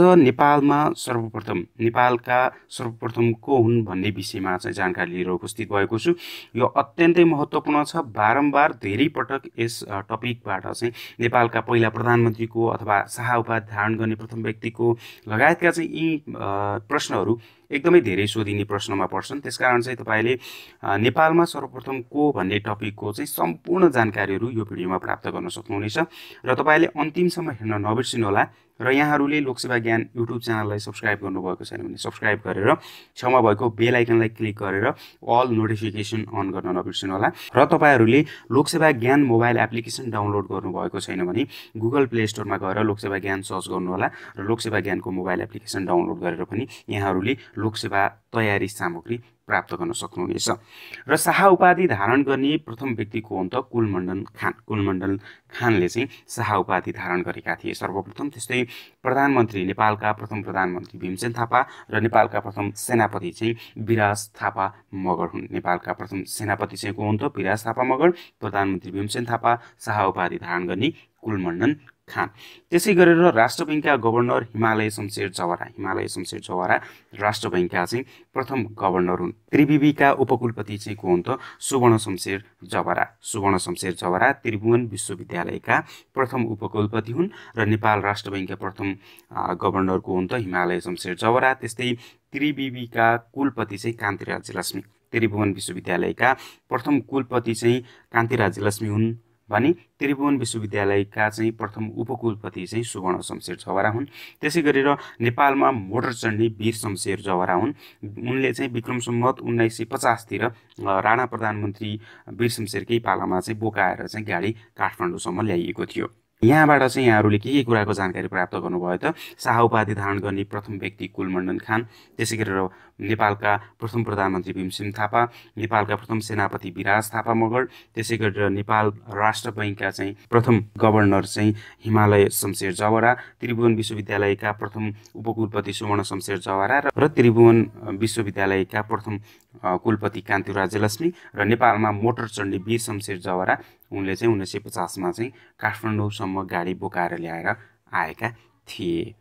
नेपालमा सर्वप्रथम नेपालका सर्वप्रथम को हुन् भन्ने विषयमा चाहिँ जानकारी लिएर उपस्थित भएको छु यो अत्यन्तै महत्त्वपूर्ण छ बारम्बार धेरै पटक यस टपिकबाट चाहिँ नेपालका पहिला प्रधानमन्त्रीको अथवा शाह उपाधि धारण गर्ने प्रथम व्यक्तिको लगायतका चाहिँ यी प्रश्नहरू एकदमै धेरै सोधिने प्रश्नमा पर्छन् त्यसकारण चाहिँ तपाईँले नेपालमा सर्वप्रथम को भन्ने टपिकको चाहिँ सम्पूर्ण जानकारीहरू यो भिडियोमा प्राप्त गर्न सक्नुहुनेछ र तपाईँले अन्तिमसम्म हेर्न नबिर्सिनुहोला र यहाँहरूले लोकसेवा ज्ञान युट्युब च्यानललाई सब्सक्राइब गर्नुभएको छैन भने सब्सक्राइब गरेर क्षमा भएको बेल आइकनलाई क्लिक गरेर अल नोटिफिकेसन अन गर्न नबिर्सिनुहोला र तपाईँहरूले लोकसेवा ज्ञान मोबाइल एप्लिकेसन डाउनलोड गर्नुभएको छैन भने गुगल प्ले स्टोरमा गएर लोकसेवा ज्ञान सर्च गर्नुहोला र लोकसेवा ज्ञानको मोबाइल एप्लिकेसन डाउनलोड गरेर पनि यहाँहरूले लोकसेवा तयारी सामग्री प्राप्त गर्न सक्नुहुनेछ र शाह उपाधि धारण गर्ने प्रथम व्यक्तिको अन्त कुलमण्डन खान कुलमण्डन खानले चाहिँ शाह उपाधि धारण गरेका थिए सर्वप्रथम त्यस्तै प्रधानमन्त्री नेपालका प्रथम प्रधानमन्त्री भीमसेन थापा र नेपालका प्रथम सेनापति चाहिँ विराज थापा मगर हुन् नेपालका प्रथम सेनापति चाहिँ को हुन् त विराज थापा मगर प्रधानमन्त्री भीमसेन थापा शाह उपाधि धारण गर्ने कुलमण्डन खान त्यसै गरेर राष्ट्र ब्याङ्कका गभर्नर हिमालय शमशेर जवरा हिमालय शमशेर जवरा राष्ट्र ब्याङ्कका चाहिँ प्रथम गभर्नर हुन् त्रिविविका उपकुलपति चाहिँ को हुन् त सुवर्ण शमशेर जवरा सुवर्ण शमशेर जवरा त्रिभुवन विश्वविद्यालयका प्रथम उपकुलपति हुन् र नेपाल राष्ट्र ब्याङ्कका प्रथम गभर्नर को हुन् त हिमालय शमशेर जवरा त्यस्तै त्रिविविका कुलपति चाहिँ कान्तिराज लक्ष्मी त्रिभुवन विश्वविद्यालयका प्रथम कुलपति चाहिँ कान्तिराज लक्ष्मी हुन् भने त्रिभुवन विश्वविद्यालयका चाहिँ प्रथम उपकुलपति चाहिँ सुवर्ण शमशेर जवरा हुन् त्यसै गरेर नेपालमा मोटर चढ्ने वीर शमशेर जवरा हुन् उनले चाहिँ विक्रम सम्मत उन्नाइस सय पचासतिर राणा प्रधानमन्त्री वीर शमशेरकै पालामा चाहिँ बोकाएर चाहिँ गाडी काठमाडौँसम्म ल्याइएको थियो यहाँबाट चाहिँ यहाँहरूले के के कुराको जानकारी प्राप्त गर्नुभयो त शाह उपाधि धारण गर्ने प्रथम व्यक्ति कुलमण्डन खान त्यसै गरेर नेपालका प्रथम प्रधानमन्त्री भीमसेन थापा नेपालका प्रथम सेनापति विराज थापा मगर त्यसै गरेर नेपाल राष्ट्र बैङ्कका चाहिँ प्रथम गभर्नर चाहिँ हिमालय शमशेर जवरा त्रिभुवन विश्वविद्यालयका प्रथम उपकुलपति सुवर्ण शमशेर जवरा र त्रिभुवन विश्वविद्यालयका प्रथम कुलपति कान्ति राज्यलक्ष्मी र नेपालमा मोटर चढ्ने वीर शमशेर जवरा उनले चाहिँ उन्नाइस सय पचासमा चाहिँ काठमाडौँसम्म गाडी बोकाएर ल्याएर आएका थिए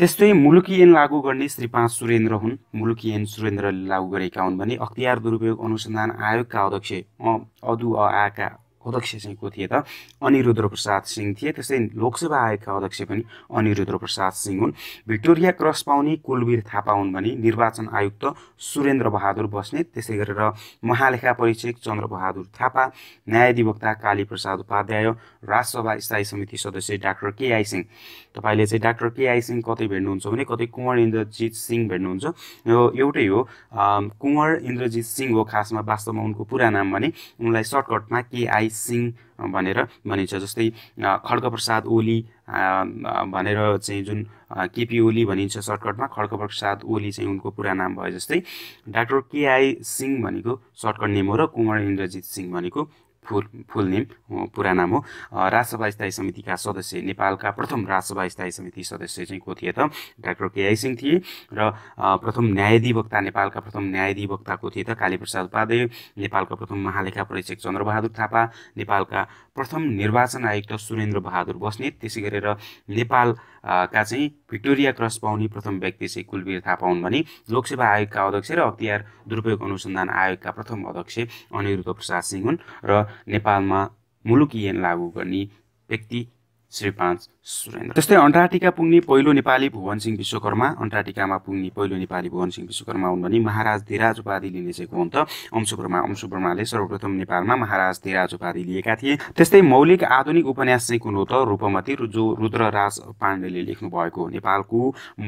त्यस्तै मुलुकी एन लागू गर्ने श्री पाँच सुरेन्द्र हुन् मुलुकी एन सुरेन्द्रले लागू गरेका हुन् भने अख्तियार दुरुपयोग अनुसन्धान आयोगका अध्यक्ष अ अदु आका अध्यक्ष चाहिँ को थिए त अनिरुद्र प्रसाद सिंह थिए त्यस्तै लोकसेवा आयोगका अध्यक्ष पनि अनिरुद्र प्रसाद सिंह हुन् भिक्टोरिया क्रस पाउने कुलवीर थापा हुन् भने निर्वाचन आयुक्त सुरेन्द्र बहादुर बस्ने त्यसै गरेर महालेखा परीक्षक चन्द्रबहादुर थापा न्यायाधिवक्ता कालीप्रसाद उपाध्याय राजसभा स्थायी समिति सदस्य डाक्टर केआई सिंह तपाईँले चाहिँ डाक्टर केआई सिंह कतै भेट्नुहुन्छ भने कतै कुँवर इन्द्रजित सिंह भेट्नुहुन्छ यो एउटै हो कुँवर इन्द्रजित सिंह हो खासमा वास्तवमा उनको पुरा नाम भने उनलाई सर्टकटमा केआई सिंह भनेर भनिन्छ जस्तै खड्ग प्रसाद ओली भनेर चाहिँ जुन केपी ओली भनिन्छ सर्टकटमा खड्ग प्रसाद ओली चाहिँ उनको पुरा नाम भयो जस्तै डाक्टर केआई सिंह भनेको सर्टकट नेम हो र कुँवर इन्द्रजित सिंह भनेको फुल फुल नेम पुरा नाम हो राज्यसभा स्थायी समितिका सदस्य नेपालका प्रथम राज्यसभा स्थायी समिति सदस्य चाहिँ को थिए त डाक्टर केआई सिंह थिए र प्रथम न्यायाधिवक्ता नेपालका प्रथम न्यायाधिवक्ता को थिए त कालीप्रसाद उपाध्याय नेपालका प्रथम महालेखा परीक्षक चन्द्रबहादुर थापा नेपालका प्रथम निर्वाचन आयुक्त सुरेन्द्र बहादुर बस्नेत त्यसै गरेर नेपाल का चाहिँ भिक्टोरिया क्रस पाउने प्रथम व्यक्ति चाहिँ कुलवीर थापा हुन् भने लोकसेवा आयोगका अध्यक्ष र अख्तियार दुरुपयोग अनुसन्धान आयोगका प्रथम अध्यक्ष अनिरुद्ध प्रसाद सिंह हुन् र नेपालमा मुलुक ऐन लागू गर्ने व्यक्ति श्री पाँच सुरेन्द्र त्यस्तै अन्टार्टिका पुग्ने पहिलो नेपाली भुवन सिंह विश्वकर्मा अन्टार्टिकामा पुग्ने पहिलो नेपाली भुवन सिंह विश्वकर्मा हुन् भने महाराज धेराज उपाधि लिने चाहिँ को हुन् त अंशुब्रमा अंशुब्रमाले सर्वप्रथम नेपालमा महाराज धेराज उपाधि लिएका थिए त्यस्तै मौलिक आधुनिक उपन्यास चाहिँ कुन हो त रूपमती जो रुद्रराज पाण्डेले लेख्नु भएको नेपालको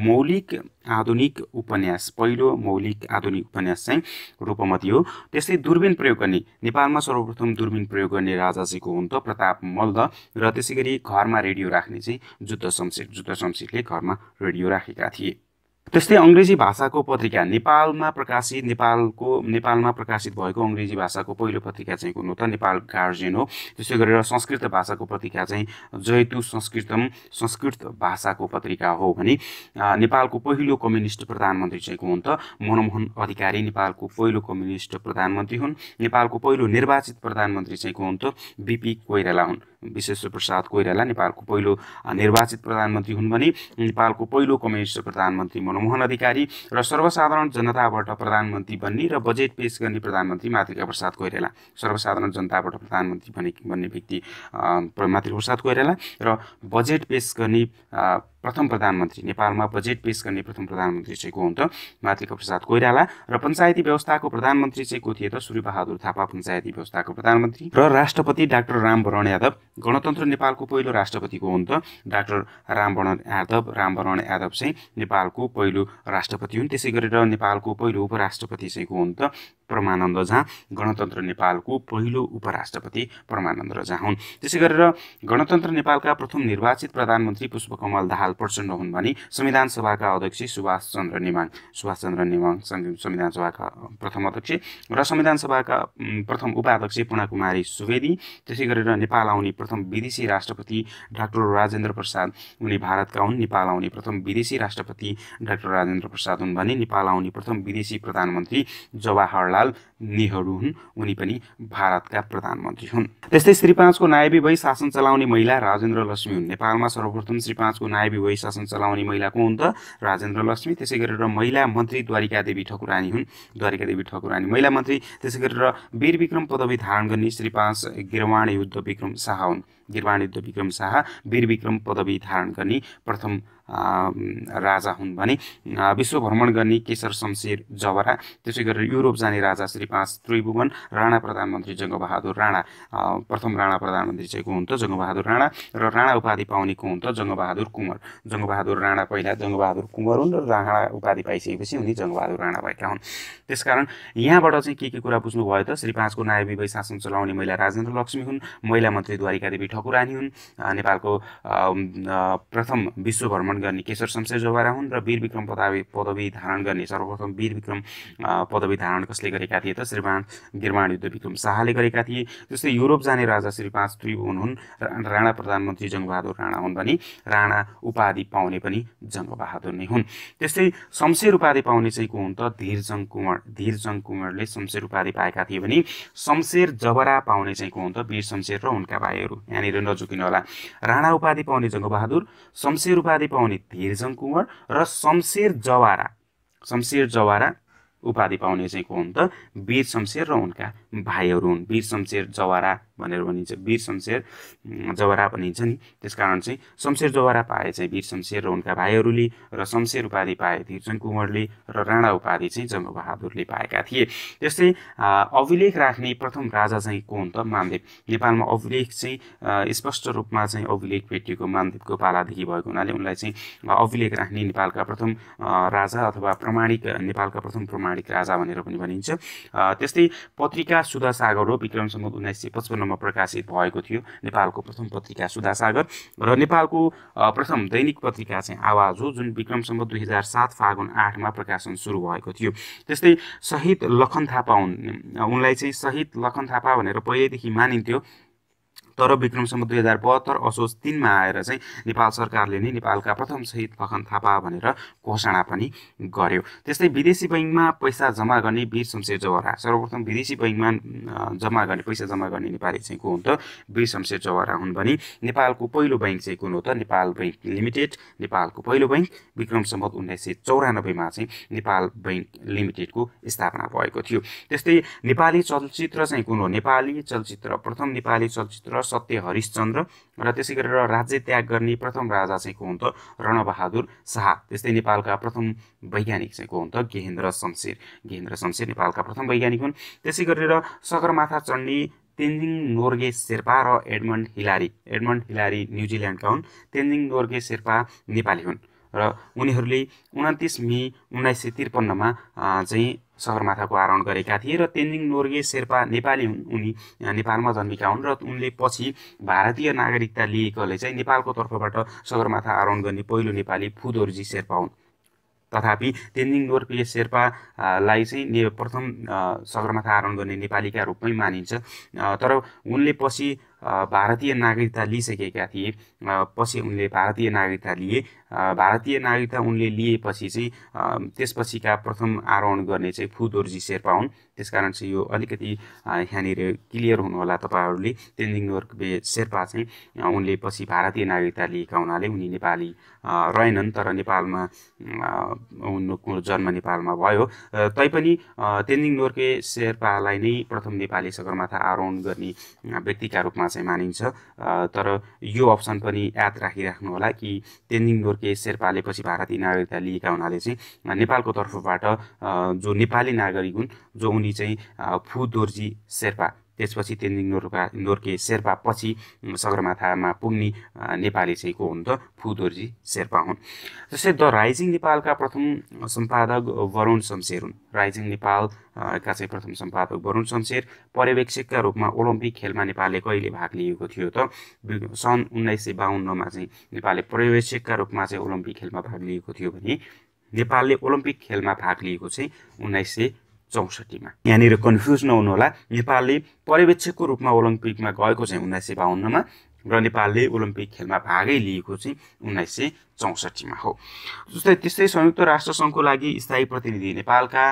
मौलिक आधुनिक उपन्यास पहिलो मौलिक आधुनिक उपन्यास चाहिँ रूपमती हो त्यस्तै दुर्बिन प्रयोग गर्ने नेपालमा सर्वप्रथम दुर्बिन प्रयोग गर्ने राजा चाहिँ को हुन् त प्रताप मल्ल र त्यसै गरी घरमा रेडियो राख्ने चाहिँ जुद्ध शमशेर जुद्ध शमशेरले घरमा रेडियो राखेका थिए त्यस्तै अङ्ग्रेजी भाषाको पत्रिका नेपालमा प्रकाशित नेपालको नेपालमा प्रकाशित भएको अङ्ग्रेजी भाषाको पहिलो पत्रिका चाहिँ कुन हो त नेपाल गार्जियन हो त्यसै गरेर संस्कृत भाषाको पत्रिका चाहिँ जयतु संस्कृतम संस्कृत भाषाको पत्रिका हो भने नेपालको पहिलो कम्युनिस्ट प्रधानमन्त्री चाहिँ को हुन् त मनमोहन अधिकारी नेपालको पहिलो कम्युनिस्ट प्रधानमन्त्री हुन् नेपालको पहिलो निर्वाचित प्रधानमन्त्री चाहिँ को हुन् त बिपी कोइराला हुन् विश्वेश्वर प्रसाद कोइराला नेपालको पहिलो निर्वाचित प्रधानमन्त्री हुन् भने नेपालको पहिलो कम्युनिस्ट प्रधानमन्त्री मनमोहन अधिकारी र सर्वसाधारण जनताबाट प्रधानमन्त्री बन्ने र बजेट पेस गर्ने प्रधानमन्त्री मातृका प्रसाद कोइराला सर्वसाधारण जनताबाट प्रधानमन्त्री बने भन्ने व्यक्ति मातृका प्रसाद कोइराला र बजेट पेस गर्ने प्रथम प्रधानमन्त्री नेपालमा बजेट पेस गर्ने प्रथम प्रधानमन्त्री चाहिँ को त मातृका प्रसाद कोइराला र पञ्चायती व्यवस्थाको प्रधानमन्त्री चाहिँ को थिए त सूर्यबहादुर थापा पञ्चायती व्यवस्थाको प्रधानमन्त्री र राष्ट्रपति डाक्टर रामवरण यादव गणतन्त्र नेपालको पहिलो राष्ट्रपतिको त डाक्टर रामवरण यादव रामवरण यादव चाहिँ नेपालको पहिलो राष्ट्रपति हुन् त्यसै गरेर नेपालको पहिलो उपराष्ट्रपति चाहिँ को त परमानन्द झा गणतन्त्र नेपालको पहिलो उपराष्ट्रपति परमानन्द झा हुन् त्यसै गरेर गणतन्त्र नेपालका प्रथम निर्वाचित प्रधानमन्त्री पुष्पकमल दाहाल हाल प्रचण्ड हुन् भने संविधान सभाका अध्यक्ष सुभाष चन्द्र नेमाङ सुभाष चन्द्र संविधान सभाका प्रथम अध्यक्ष र संविधान सभाका प्रथम उपाध्यक्ष पूर्णकुमारी सुवेदी त्यसै गरेर नेपाल आउने प्रथम विदेशी राष्ट्रपति डाक्टर राजेन्द्र प्रसाद उनी भारतका हुन् नेपाल आउने प्रथम विदेशी राष्ट्रपति डाक्टर राजेन्द्र प्रसाद हुन् भने नेपाल आउने प्रथम विदेशी प्रधानमन्त्री जवाहरलाल नेहरू हुन् उनी पनि भारतका प्रधानमन्त्री हुन् त्यस्तै श्री पाँचको नायबी भई शासन चलाउने महिला राजेन्द्र लक्ष्मी हुन् नेपालमा सर्वप्रथम श्री पाँचको नायबी विवै शासन चलाउने महिला को हुन् त राजेन्द्र लक्ष्मी त्यसै गरेर महिला मन्त्री द्वारिका देवी ठकुरानी हुन् द्वारिका देवी ठकुरानी महिला मन्त्री त्यसै गरेर वीर विक्रम पदवी धारण गर्ने श्री पाँच गिरवाण युद्ध विक्रम शाह हुन् निर्वाणित विक्रम शाह वीरविक्रम पदवी धारण गर्ने प्रथम राजा हुन् भने विश्व भ्रमण गर्ने केशर शमशेर जवरा त्यसै गरेर युरोप जाने राजा श्री पाँच त्रिभुवन राणा प्रधानमन्त्री जङ्गबहादुर राणा प्रथम राणा प्रधानमन्त्री चाहिँ को हुन्थ्यो जङ्गबहादुर राणा र राणा उपाधि पाउने को त जङ्गबहादुर कुँवर जङ्गबहादुर राणा पहिला जङ्गबहादुर कुँवर हुन् र राणा उपाधि पाइसकेपछि उनी जङ्गबहादुर राणा भएका हुन् त्यसकारण यहाँबाट चाहिँ के के कुरा बुझ्नुभयो त श्री पाँचको नायबीबै शासन चलाउने महिला राजेन्द्र लक्ष्मी हुन् महिला मन्त्री द्वारिका देवी ठकुरानी हुन् नेपालको प्रथम विश्व भ्रमण गर्ने केशर शमशेर जोबारा हुन् र वीरविक्रम विक्रम पदवी पदवी धारण गर्ने सर्वप्रथम वीरविक्रम पदवी धारण कसले गरेका थिए त श्रीमान गिरमाण युद्ध विक्रम शाहले गरेका थिए जस्तै युरोप जाने राजा श्री पाँच त्रिभुवन हुन् राणा प्रधानमन्त्री जङ्गबहादुर राणा हुन् भने राणा उपाधि पाउने पनि जङ्गबहादुर नै हुन् त्यस्तै शमशेर उपाधि पाउने चाहिँ को हुन् त धीरजङ कुँवर धीरजङ कुँवरले शमशेर उपाधि पाएका थिए भने शमशेर जबरा पाउने चाहिँ को हुन् त वीर शमशेर र उनका भाइहरू यहाँनिर यहाँनिर नचुकिनु होला राणा उपाधि पाउने जङ्गबहादुर शमशेर उपाधि पाउने धीरजङ कुँवर र शमशेर जवारा शमशेर जवारा उपाधि पाउने चाहिँ को हुन् त वीर शमशेर र उनका भाइहरू हुन् वीर शमशेर जवारा भनेर भनिन्छ वीर शमशेर जवारा भनिन्छ नि त्यस कारण चाहिँ शमशेर जवारा पाए चाहिँ वीर शमशेर र उनका भाइहरूले र शमशेर उपाधि पाए धीरचन्द कुँवरले र राणा उपाधि चाहिँ जङ्गबहादुरले पाएका थिए त्यस्तै अभिलेख राख्ने प्रथम राजा चाहिँ को हुन् त मानदेव नेपालमा अभिलेख चाहिँ स्पष्ट रूपमा चाहिँ अभिलेख भेटिएको मानदेवको पालादेखि भएको हुनाले उनलाई चाहिँ अभिलेख राख्ने नेपालका प्रथम राजा अथवा प्रमाणिक नेपालका प्रथम प्रमाणिक राजा भनेर पनि भनिन्छ त्यस्तै पत्रिका पत्रिका सुधा हो विक्रम उन्नाइस सय पचपन्नमा प्रकाशित भएको थियो नेपालको प्रथम पत्रिका सुधासागर र नेपालको प्रथम दैनिक पत्रिका चाहिँ आवाज हो जुन विक्रम दुई हजार सात फागुन आठमा प्रकाशन सुरु भएको थियो त्यस्तै शहीद लखन थापा उनलाई चाहिँ शहीद लखन थापा भनेर पहिल्यैदेखि मानिन्थ्यो तर विक्रमसम्म दुई हजार बहत्तर असोज तिनमा आएर चाहिँ नेपाल सरकारले नै नेपालका प्रथम शहीद लखन थापा भनेर घोषणा पनि गर्यो त्यस्तै विदेशी बैङ्कमा पैसा जम्मा गर्ने वीर शमशेर जवहरा सर्वप्रथम विदेशी बैङ्कमा जम्मा गर्ने पैसा जम्मा गर्ने नेपाली चाहिँ को हुन् त वीर शमशेर जवहरा हुन् भने नेपालको पहिलो बैङ्क चाहिँ कुन हो त नेपाल बैङ्क लिमिटेड नेपालको पहिलो बैङ्क विक्रम सम्बत उन्नाइस सय चौरानब्बेमा चाहिँ नेपाल बैङ्क लिमिटेडको स्थापना भएको थियो त्यस्तै नेपाली चलचित्र चाहिँ कुन हो नेपाली चलचित्र प्रथम नेपाली चलचित्र सत्य हरिश्चन्द्र र त्यसै गरेर राज्य त्याग गर्ने प्रथम राजा चाहिँ को हुन् त रणबहादुर शाह त्यस्तै नेपालका प्रथम वैज्ञानिक चाहिँ को हुन् त गेहेन्द्र शमशेर गेहेन्द्र शमशेर नेपालका प्रथम वैज्ञानिक हुन् त्यसै गरेर सगरमाथा चण्डी तेन्जिङ नोर्गे शेर्पा र एडमन्ड हिलारी एडमन्ड हिलारी न्युजिल्यान्डका हुन् तेन्जिङ नोर्गे शेर्पा नेपाली हुन् र उनीहरूले उन्तिस मे उन्नाइस सय त्रिपन्नमा चाहिँ सगरमाथाको आरोहण गरेका थिए र तेन्जिङ नोर्गे शेर्पा नेपाली हुन् उनी नेपालमा जन्मेका हुन् र उनले पछि भारतीय नागरिकता लिएकोले चाहिँ नेपालको तर्फबाट सगरमाथा आरोहण गर्ने पहिलो नेपाली फुदोर्जी शेर्पा हुन् तथापि तेन्जिङ नोर्गे शेर्पालाई चाहिँ ने प्रथम सगरमाथा आरोहण गर्ने नेपालीका रूपमै मानिन्छ तर उनले पछि भारतीय नागरिकता लिइसकेका थिए पछि उनले भारतीय नागरिकता लिए भारतीय नागरिकता उनले लिएपछि चाहिँ त्यसपछिका प्रथम आरोहण गर्ने चाहिँ फुदोर्जी शेर्पा हुन् त्यसकारण चाहिँ यो अलिकति यहाँनिर क्लियर हुनुहोला तपाईँहरूले तेन्जिङ नोर्के शेर्पा चाहिँ उनले पछि भारतीय नागरिकता लिएका हुनाले उनी नेपाली रहेनन् तर नेपालमा उनको जन्म नेपालमा भयो तैपनि तेन्जिङ नोर्के शेर्पालाई नै प्रथम नेपाली सगरमाथा आरोहण गर्ने व्यक्तिका रूपमा चाहिँ मानिन्छ तर यो अप्सन पनि याद राखिराख्नु होला कि तेन्जिङ दोर्के शेर्पाले पछि भारतीय नागरिकता लिएका हुनाले चाहिँ नेपालको तर्फबाट जो नेपाली नागरिक हुन् जो उनी चाहिँ फु दोर्जी शेर्पा त्यसपछि तेन्जिङ नोर्पा नोर्के शेर्पा पछि सगरमाथामा पुग्ने नेपाली चाहिँ को हुन् त फुदोर्जी शेर्पा हुन् जस्तै द राइजिङ नेपालका प्रथम सम्पादक वरुण शमशेर हुन् राइजिङ नेपाल का चाहिँ प्रथम सम्पादक वरुण शमशेर पर्यवेक्षकका रूपमा ओलम्पिक खेलमा नेपालले कहिले भाग लिएको थियो त सन् उन्नाइस सय बाहन्नमा चाहिँ नेपालले पर्यवेक्षकका रूपमा चाहिँ ओलम्पिक खेलमा भाग लिएको थियो भने नेपालले ओलम्पिक खेलमा भाग लिएको चाहिँ उन्नाइस सय चौसठीमा यहाँनिर कन्फ्युज नहुनुहोला नेपालले पर्यवेक्षकको रूपमा ओलम्पिकमा गएको चाहिँ उन्नाइस सय बाहन्नमा र नेपालले ओलम्पिक खेलमा भागै लिएको चाहिँ उन्नाइस सय चौसठीमा हो जस्तै त्यस्तै संयुक्त राष्ट्रसङ्घको लागि स्थायी प्रतिनिधि नेपालका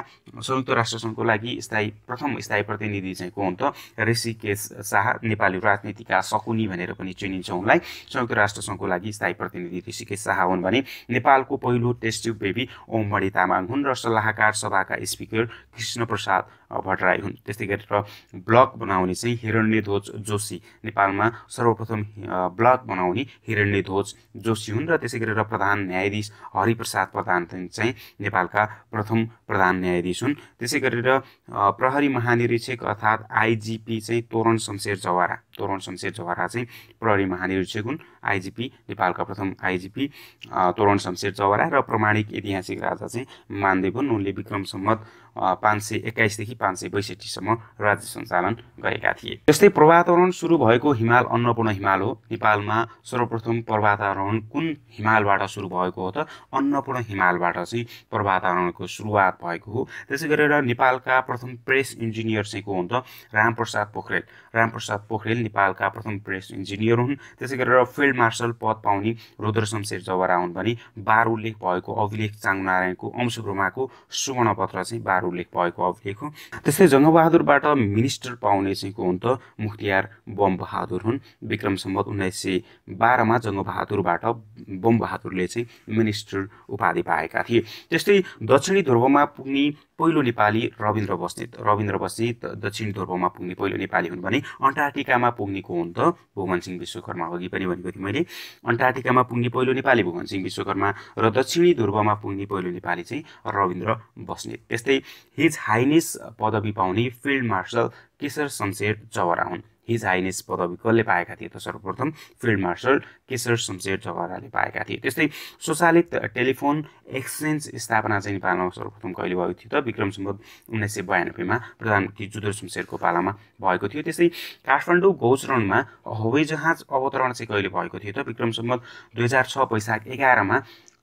संयुक्त राष्ट्रसङ्घको लागि स्थायी प्रथम स्थायी प्रतिनिधि चाहिँ को हुन् त ऋषिकेश शाह नेपाली राजनीतिका सकुनी भनेर पनि चिनिन्छ उनलाई संयुक्त राष्ट्रसङ्घको लागि स्थायी प्रतिनिधि ऋषिकेश शाह हुन् भने नेपालको पहिलो टेस्ट बेबी ओम ओममणि तामाङ हुन् र सल्लाहकार सभाका स्पिकर कृष्ण प्रसाद भट्टराई हुन् त्यस्तै गरेर ब्लक बनाउने चाहिँ हिरण्यध्वज जोशी नेपालमा सर्वप्रथम ब्लक बनाउने हिरण्यध्वज जोशी हुन् र त्यसै गरेर र प्रधान न्यायाधीश हरिप्रसाद प्रधान चाहिँ नेपालका प्रथम प्रधान न्यायाधीश हुन् त्यसै गरेर प्रहरी महानिरीक्षक अर्थात् आइजिपी चाहिँ तोरण शमशेर जवारा तोरण शमशेर जवारा चाहिँ प्रहरी महानिरीक्षक हुन् आइजिपी नेपालका प्रथम आइजिपी तोरण शमशेर जवारा र प्रमाणिक ऐतिहासिक राजा चाहिँ मानदेव हुन् उनले विक्रम सम्मत पाँच सय एक्काइसदेखि पाँच सय बैसठीसम्म राज्य सञ्चालन गरेका थिए जस्तै पर्वतारोहण सुरु भएको हिमाल अन्नपूर्ण हिमाल हो नेपालमा सर्वप्रथम पर्वतारोहण कुन हिमालबाट सुरु भएको हो त अन्नपूर्ण हिमालबाट चाहिँ पर्वतारोहणको सुरुवात भएको हो त्यसै गरेर नेपालका प्रथम प्रेस इन्जिनियर चाहिँ को हुन् त रामप्रसाद पोखरेल रामप्रसाद पोखरेल नेपालका प्रथम प्रेस इन्जिनियर हुन् त्यसै गरेर फिल्ड मार्सल पद पाउने रुद्र शमशेर जवरा हुन् भने बार भएको अभिलेख चाङनारायणको अंशुग्रुमाको सुवर्णपत्र चाहिँ बार उल्लेख भएको अभिलेख हो त्यस्तै जङ्गबहादुरबाट मिनिस्टर पाउने चाहिँ को हुन् त मुख्तियार बहादुर हुन् विक्रम सम्बत उन्नाइस सय बाह्रमा जङ्गबहादुरबाट बहादुरले चाहिँ मिनिस्टर उपाधि पाएका थिए त्यस्तै दक्षिणी ध्रुवमा पुग्ने पहिलो नेपाली रविन्द्र बस्नेत रविन्द्र बस्नेत दक्षिण ध्रुवमा पुग्ने पहिलो नेपाली हुन् भने अन्टार्टिकामा पुग्ने को हुन् त भुवन सिंह विश्वकर्मा अघि पनि भनेको थिएँ मैले अन्टार्टिकामा पुग्ने पहिलो नेपाली भुवन सिंह विश्वकर्मा र दक्षिणी ध्रुवमा पुग्ने पहिलो नेपाली चाहिँ रविन्द्र बस्नेत त्यस्तै हिज हाइनेस पदवी पाउने फिल्ड मार्सल केशर शमशेर जवरा हुन् हिज हाइनेस पदवी कसले पाएका थिए त सर्वप्रथम फिल्ड मार्सल केशर शमशेर जगहराले पाएका थिए त्यस्तै स्वचालित टेलिफोन एक्सचेन्ज स्थापना चाहिँ नेपालमा सर्वप्रथम कहिले भएको थियो त विक्रम सम्बत उन्नाइस सय बयानब्बेमा प्रधानमन्त्री जुदर शमशेरको पालामा भएको थियो त्यस्तै काठमाडौँ गौचरणमा हवाईजहाज अवतरण चाहिँ कहिले भएको थियो त विक्रम सम्बत दुई हजार छ वैशाख एघारमा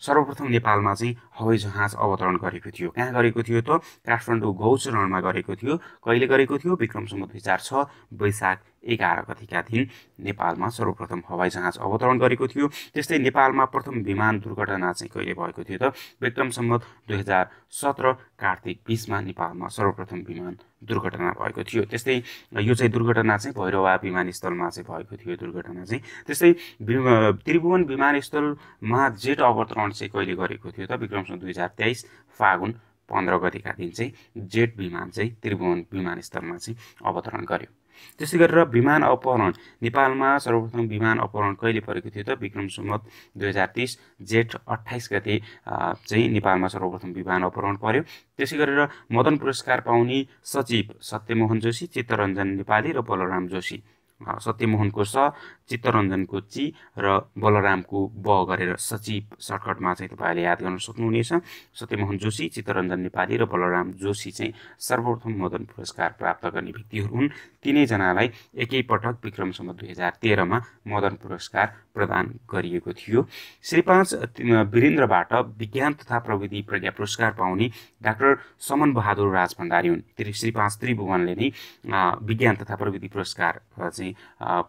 सर्वप्रथम नेपालमा चाहिँ हवाई जहाज अवतरण गरेको थियो कहाँ गरेको थियो त काठमाडौँ गौचरणमा गरेको थियो कहिले गरेको थियो विक्रम सम्बत दुई हजार छ वैशाख एघार गतिका दिन नेपालमा सर्वप्रथम हवाई जहाज अवतरण गरेको थियो त्यस्तै नेपालमा प्रथम विमान दुर्घटना चाहिँ कहिले भएको थियो त विक्रम सम्म दुई हजार सत्र कार्तिक बिसमा नेपालमा सर्वप्रथम विमान दुर्घटना भएको थियो त्यस्तै यो चाहिँ दुर्घटना चाहिँ भैरवा विमानस्थलमा चाहिँ भएको थियो दुर्घटना चाहिँ त्यस्तै त्रिभुवन विमानस्थलमा जेट अवतरण चाहिँ कहिले गरेको थियो त विक्रमसम्म दुई हजार तेइस फागुन पन्ध्र गतिका दिन चाहिँ जेट विमान चाहिँ त्रिभुवन विमानस्थलमा चाहिँ अवतरण गर्यो त्यसै गरेर विमान अपहरण नेपालमा सर्वप्रथम विमान अपहरण कहिले परेको थियो त विक्रम सुमत दुई हजार तिस जेठ अठाइस गते चाहिँ नेपालमा सर्वप्रथम विमान अपहरण पर्यो त्यसै गरेर मदन पुरस्कार पाउने सचिव सत्यमोहन जोशी चित्तरञ्जन नेपाली र बलराम जोशी सत्यमोहनको स चित्तरञ्जनको ची र बलरामको ब गरेर सचिव सर्टकटमा चाहिँ तपाईँहरूले याद गर्न सक्नुहुनेछ सत्यमोहन जोशी चित्तरञ्जन नेपाली र बलराम जोशी चाहिँ सर्वप्रथम मदन पुरस्कार प्राप्त गर्ने व्यक्तिहरू हुन् तिनैजनालाई एकैपटक विक्रमसम्म दुई हजार तेह्रमा मदन पुरस्कार प्रदान गरिएको थियो श्री पाँच वीरेन्द्रबाट विज्ञान तथा प्रविधि प्रज्ञा पुरस्कार पाउने डाक्टर समन बहादुर राज भण्डारी हुन् श्री पाँच त्रिभुवनले नै विज्ञान तथा प्रविधि पुरस्कार चाहिँ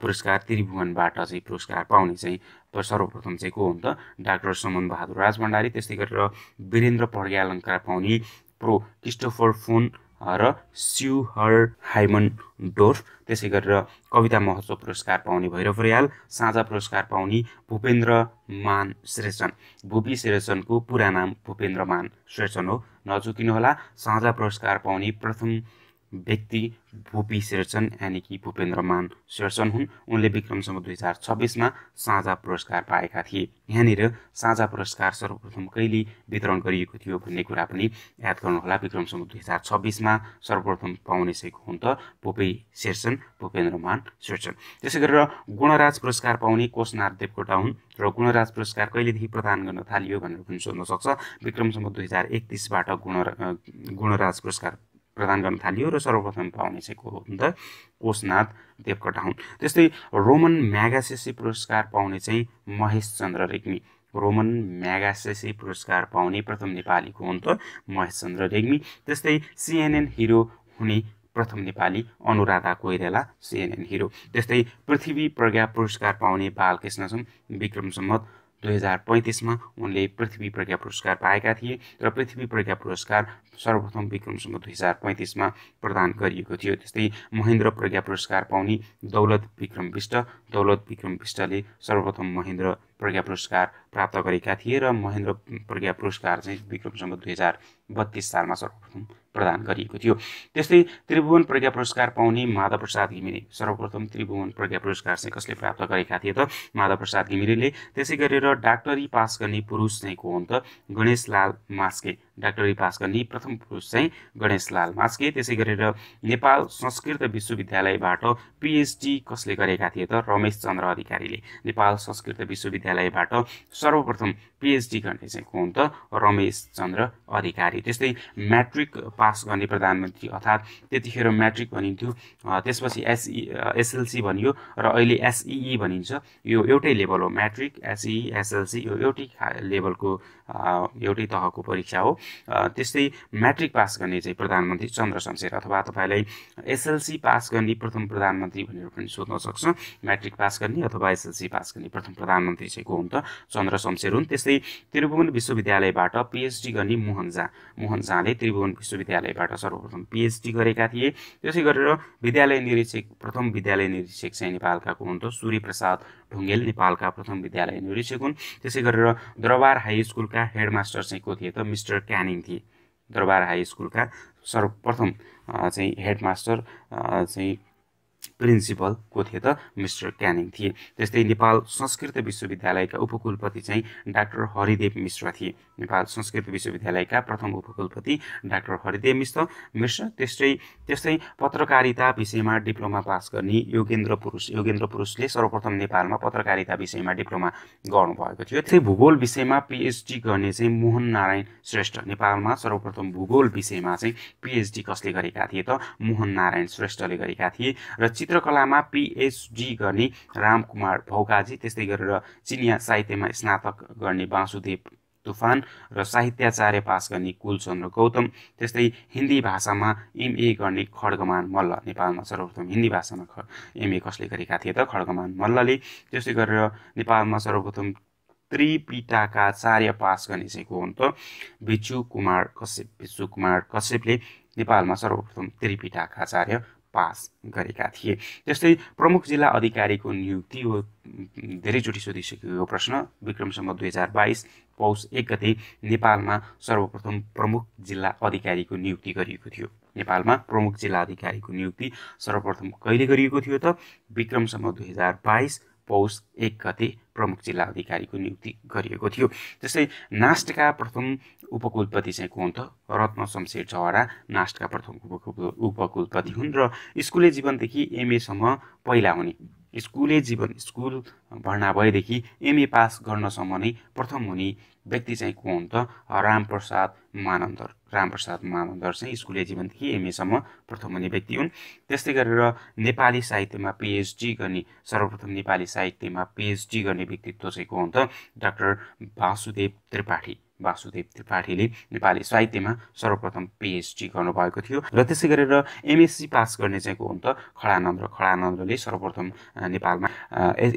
पुरस्कार त्रिभुवनबाट चाहिँ पुरस्कार पाउने चाहिँ सर्वप्रथम चाहिँ को हो त डाक्टर सुमन बहादुर राज भण्डारी त्यस्तै गरेर वीरेन्द्र पड्या पाउने प्रो क्रिस्टोफर फोन र स्युहर हाइमन डोर्फ त्यसै गरेर कविता महोत्सव पुरस्कार पाउने भैरव रियाल साझा पुरस्कार पाउने भूपेन्द्र मान श्रेषण भूपी श्रेष्ठनको पुरा नाम भूपेन्द्र मान श्रेष्ठन हो नचुकिनुहोला साझा पुरस्कार पाउने प्रथम व्यक्ति भोपी शेरचन यानि कि भूपेन्द्र मान शेरचन हुन् उनले विक्रमसम्म दुई हजार छब्बिसमा साझा पुरस्कार पाएका थिए यहाँनिर साझा पुरस्कार सर्वप्रथम कहिले वितरण गरिएको थियो भन्ने कुरा पनि याद गर्नुहोला विक्रमसम्म दुई हजार छब्बिसमा सर्वप्रथम पाउने सेक हुन् त भोपी शेरचन भूपेन्द्र मान शेरचन त्यसै गरेर गुणराज पुरस्कार पाउने कोशनाथ देवकोटा हुन् र गुणराज पुरस्कार कहिलेदेखि प्रदान गर्न थालियो भनेर पनि सोध्न सक्छ विक्रमसम्म दुई हजार एकतिसबाट गुण गुणराज पुरस्कार प्रदान गर्न थालियो र सर्वप्रथम पाउने चाहिँ को हो हुन् त कोशनाथ देवकोटा हुन् त्यस्तै रोमन म्यागासेसी पुरस्कार पाउने चाहिँ महेश चन्द्र रेग्मी रोमन म्यागासेसी पुरस्कार पाउने प्रथम नेपालीको को हुन् त महेश चन्द्र रेग्मी त्यस्तै सिएनएन हिरो हुने प्रथम नेपाली अनुराधा कोइरेला सिएनएन हिरो त्यस्तै पृथ्वी प्रज्ञा पुरस्कार पाउने बालकृष्ण छन् विक्रम सम्मत दुई हजार पैँतिसमा उनले पृथ्वी प्रज्ञा पुरस्कार पाएका थिए र पृथ्वी प्रज्ञा पुरस्कार सर्वप्रथम विक्रमसँग दुई हजार पैँतिसमा प्रदान गरिएको थियो त्यस्तै महेन्द्र प्रज्ञा पुरस्कार पाउने दौलत विक्रम विष्ट दौलत विक्रम विष्टले सर्वप्रथम महेन्द्र प्रज्ञा पुरस्कार प्राप्त गरेका थिए र महेन्द्र प्रज्ञा पुरस्कार चाहिँ विक्रमसँग दुई हजार बत्तिस सालमा सर्वप्रथम प्रदान गरिएको थियो त्यस्तै त्रिभुवन प्रज्ञा पुरस्कार पाउने माधव प्रसाद घिमिरे सर्वप्रथम त्रिभुवन प्रज्ञा पुरस्कार चाहिँ कसले प्राप्त गरेका थिए त माधव प्रसाद घिमिरेले त्यसै गरेर डाक्टरी पास गर्ने पुरुष चाहिँ को हुन् त गणेशलाल मास्के डाक्टरी पास गर्ने प्रथम पुरुष चाहिँ गणेशलाल मास्के त्यसै गरेर नेपाल संस्कृत विश्वविद्यालयबाट पिएचडी कसले गरेका थिए त रमेश चन्द्र अधिकारीले नेपाल संस्कृत विश्वविद्यालयबाट सर्वप्रथम पिएचडी गर्ने चाहिँ को हुन् त रमेश चन्द्र अधिकारी त्यस्तै म्याट्रिक पास गर्ने प्रधानमन्त्री अर्थात् त्यतिखेर म्याट्रिक भनिन्थ्यो त्यसपछि एसई एसएलसी भनियो र अहिले एसइई भनिन्छ यो एउटै लेभल हो म्याट्रिक एसई एसएलसी यो एउटै लेभलको एउटै तहको परीक्षा हो त्यस्तै म्याट्रिक पास गर्ने चाहिँ प्रधानमन्त्री चन्द्र शमशेर अथवा तपाईँलाई एसएलसी पास गर्ने प्रथम प्रधानमन्त्री भनेर पनि सोध्न सक्छ म्याट्रिक पास गर्ने अथवा एसएलसी पास गर्ने प्रथम प्रधानमन्त्री चाहिँ को हुन् त चन्द्र शमशेर हुन् त्यस्तै त्रिभुवन विश्वविद्यालयबाट पिएचडी गर्ने मोहन झा मोहन झाले त्रिभुवन विश्वविद्यालयबाट सर्वप्रथम पिएचडी गरेका थिए त्यसै गरेर विद्यालय निरीक्षक प्रथम विद्यालय निरीक्षक चाहिँ नेपालका को हुन् त सूर्यप्रसाद ढुङ्गेल नेपालका प्रथम विद्यालय निरीक्षक हुन् त्यसै गरेर दरबार हाई स्कुलका हेडमास्टर चाहिँ को थिए त मिस्टर क्यानिङ थिए दरबार हाई स्कुलका सर्वप्रथम चाहिँ हेडमास्टर चाहिँ प्रिन्सिपल को थिए त मिस्टर क्यानिङ थिए त्यस्तै नेपाल संस्कृत विश्वविद्यालयका उपकुलपति चाहिँ डाक्टर हरिदेव मिश्र थिए नेपाल संस्कृत विश्वविद्यालयका प्रथम उपकुलपति डाक्टर हरिदेव मिश्र मिश्र त्यस्तै त्यस्तै पत्रकारिता विषयमा डिप्लोमा पास गर्ने योगेन्द्र पुरुष योगेन्द्र पुरुषले सर्वप्रथम नेपालमा पत्रकारिता विषयमा डिप्लोमा गर्नुभएको थियो त्यस्तै भूगोल विषयमा पिएचडी गर्ने चाहिँ मोहन नारायण श्रेष्ठ नेपालमा सर्वप्रथम भूगोल विषयमा चाहिँ पिएचडी कसले गरेका थिए त मोहन नारायण श्रेष्ठले गरेका थिए र चित्रकलामा पिएचडी गर्ने रामकुमार भौकाजी त्यस्तै गरेर चिनिया साहित्यमा स्नातक गर्ने बासुदेव तुफान र साहित्याचार्य पास गर्ने कुलचन्द्र गौतम त्यस्तै हिन्दी भाषामा एमए गर्ने खड्गमान मल्ल नेपालमा सर्वप्रथम हिन्दी भाषामा ख एमए कसले गरेका थिए त खड्गमान मल्लले त्यसै गरेर नेपालमा सर्वप्रथम त्रिपिटाकाचार्य पास गर्ने चाहिँ को हुन् त भिचु कुमार कश्यप भिचु कुमार कश्यपले नेपालमा सर्वप्रथम त्रिपिटाकाचार्य पास गरेका थिए जस्तै प्रमुख जिल्ला अधिकारीको नियुक्ति हो धेरैचोटि सोधिसकेको प्रश्न विक्रमसम्म दुई हजार बाइस पौष एक गते नेपालमा सर्वप्रथम प्रमुख जिल्ला अधिकारीको नियुक्ति गरिएको थियो नेपालमा प्रमुख जिल्ला अधिकारीको नियुक्ति सर्वप्रथम कहिले गरिएको थियो त विक्रमसम्म दुई हजार बाइस पौष एक गते प्रमुख जिल्ला अधिकारीको नियुक्ति गरिएको थियो जस्तै नास्टका प्रथम उपकुलपति चाहिँ को हुन् त रत्न शमशेर चहरा नास्टका प्रथम उपकुलपति हुन् र स्कुले जीवनदेखि एमएसम्म पहिला हुने स्कुले जीवन स्कुल भर्ना भएदेखि एमए पास गर्नसम्म नै प्रथम हुने व्यक्ति चाहिँ को हुन् त रामप्रसाद मानन्दर रामप्रसाद मानन्दर चाहिँ स्कुले जीवनदेखि एमएसम्म प्रथम हुने व्यक्ति हुन् त्यस्तै गरेर नेपाली साहित्यमा पिएचडी गर्ने सर्वप्रथम नेपाली साहित्यमा पिएचडी गर्ने व्यक्तित्व चाहिँ को हुन् त डाक्टर वासुदेव त्रिपाठी वासुदेव त्रिपाठीले नेपाली साहित्यमा सर्वप्रथम पिएचडी गर्नुभएको थियो र त्यसै गरेर एमएससी पास गर्ने चाहिँ को हुन् त खडानन्द र खडानन्दले सर्वप्रथम नेपालमा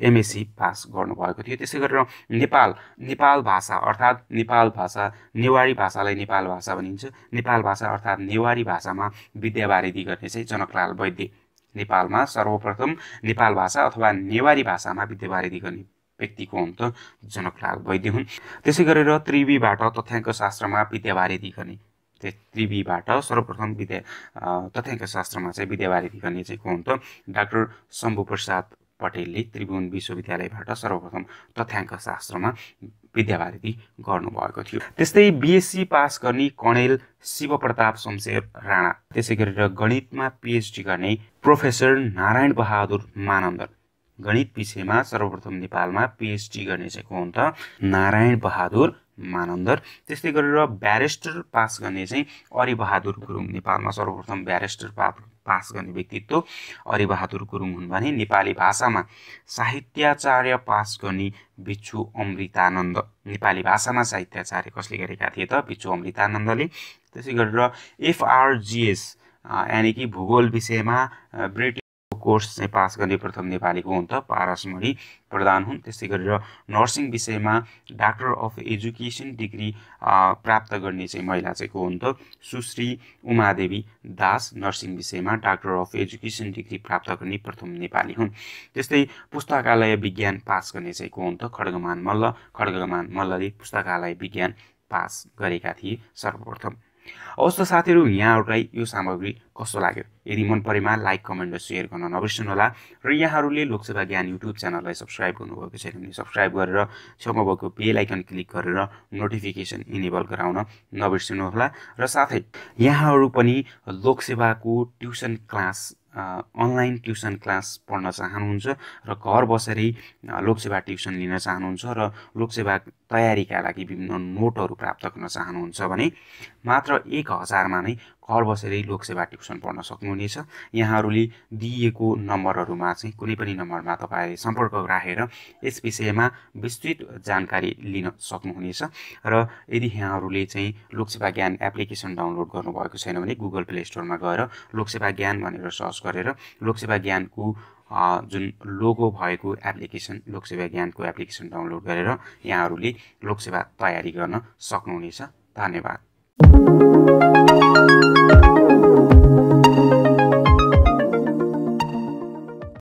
एमएससी पास गर्नुभएको थियो त्यसै गरेर नेपाल नेपाल भाषा अर्थात् नेपाल भाषा नेवारी भाषालाई नेपाल भाषा भनिन्छ नेपाल भाषा अर्थात् नेवारी भाषामा विद्यावारिधि गर्ने चाहिँ जनकलाल वैद्य नेपालमा सर्वप्रथम नेपाल भाषा अथवा नेवारी भाषामा विद्यावारिधि गर्ने व्यक्तिको अन्त जनकलाल वैद्य हुन् त्यसै गरेर त्रिवीबाट तथ्याङ्क शास्त्रमा विद्यावारिधि गर्ने त्रिवीबाट सर्वप्रथम विद्या तथ्याङ्क शास्त्रमा चाहिँ विद्यावारिधि गर्ने चाहिँ को त डाक्टर शम्भु पटेलले त्रिभुवन विश्वविद्यालयबाट सर्वप्रथम तथ्याङ्क शास्त्रमा विद्यावारिधि गर्नुभएको थियो त्यस्तै बिएससी पास गर्ने कणेल शिवप्रताप शमशेर राणा त्यसै गरेर गणितमा पिएचडी गर्ने प्रोफेसर नारायण बहादुर मानन्दर गणित विषयमा सर्वप्रथम नेपालमा पिएचडी गर्ने चाहिँ को हुन् त नारायण बहादुर मानन्दर त्यस्तै गरेर ब्यारेस्टर पास गर्ने चाहिँ अरिबहादुर गुरुङ नेपालमा सर्वप्रथम ब्यारेस्टर पा पास गर्ने व्यक्तित्व अरिबहादुर गुरुङ हुन् भने नेपाली भाषामा साहित्याचार्य पास गर्ने बिच्छु अमृतानन्द नेपाली भाषामा साहित्याचार्य कसले गरेका थिए त बिच्छु अमृतानन्दले त्यसै गरेर एफआरजिएस यानि कि भूगोल विषयमा ब्रिटिस कोर्स चाहिँ पास गर्ने प्रथम नेपालीको हुन् त पारसमणि प्रधान हुन् त्यस्तै गरेर नर्सिङ विषयमा डाक्टर अफ एजुकेसन डिग्री प्राप्त गर्ने चाहिँ महिला चाहिँ को हुन् त सुश्री उमादेवी दास नर्सिङ विषयमा डाक्टर अफ एजुकेसन डिग्री प्राप्त गर्ने प्रथम नेपाली हुन् त्यस्तै पुस्तकालय विज्ञान पास गर्ने चाहिँ को हुन् त खड्गमान मल्ल खड्गमान मल्लले पुस्तकालय विज्ञान पास गरेका थिए सर्वप्रथम त साथीहरू यहाँहरूलाई यो सामग्री कस्तो लाग्यो यदि मन परेमा लाइक कमेन्ट र सेयर गर्न नबिर्सनुहोला र यहाँहरूले लोकसेवा ज्ञान युट्युब च्यानललाई सब्सक्राइब गर्नुभएको छैन भने सब्सक्राइब गरेर छेउमा भएको बेल आइकन क्लिक गरेर नोटिफिकेसन इनेबल गराउन नबिर्सिनुहोला र साथै यहाँहरू पनि लोकसेवाको tuition class online tuition class पढ्न चाहनुहुन्छ र घर बसेरै लोकसेवा ट्युसन लिन चाहनुहुन्छ र लोकसेवा तयारीका लागि विभिन्न नोटहरू प्राप्त गर्न चाहनुहुन्छ भने मात्र एक हजारमा नै घर बसेरै लोकसेवा ट्युसन पढ्न सक्नुहुनेछ यहाँहरूले दिइएको नम्बरहरूमा चाहिँ कुनै पनि नम्बरमा तपाईँले सम्पर्क राखेर यस विषयमा विस्तृत जानकारी लिन सक्नुहुनेछ र यदि यहाँहरूले चाहिँ लोकसेवा ज्ञान एप्लिकेसन डाउनलोड गर्नुभएको छैन भने गुगल प्ले स्टोरमा गएर लोकसेवा ज्ञान भनेर सर्च गरेर लोकसेवा ज्ञानको जुन लोगो भएको एप्लिकेसन लोकसेवा ज्ञानको एप्लिकेसन डाउनलोड गरेर यहाँहरूले लोकसेवा तयारी गर्न सक्नुहुनेछ धन्यवाद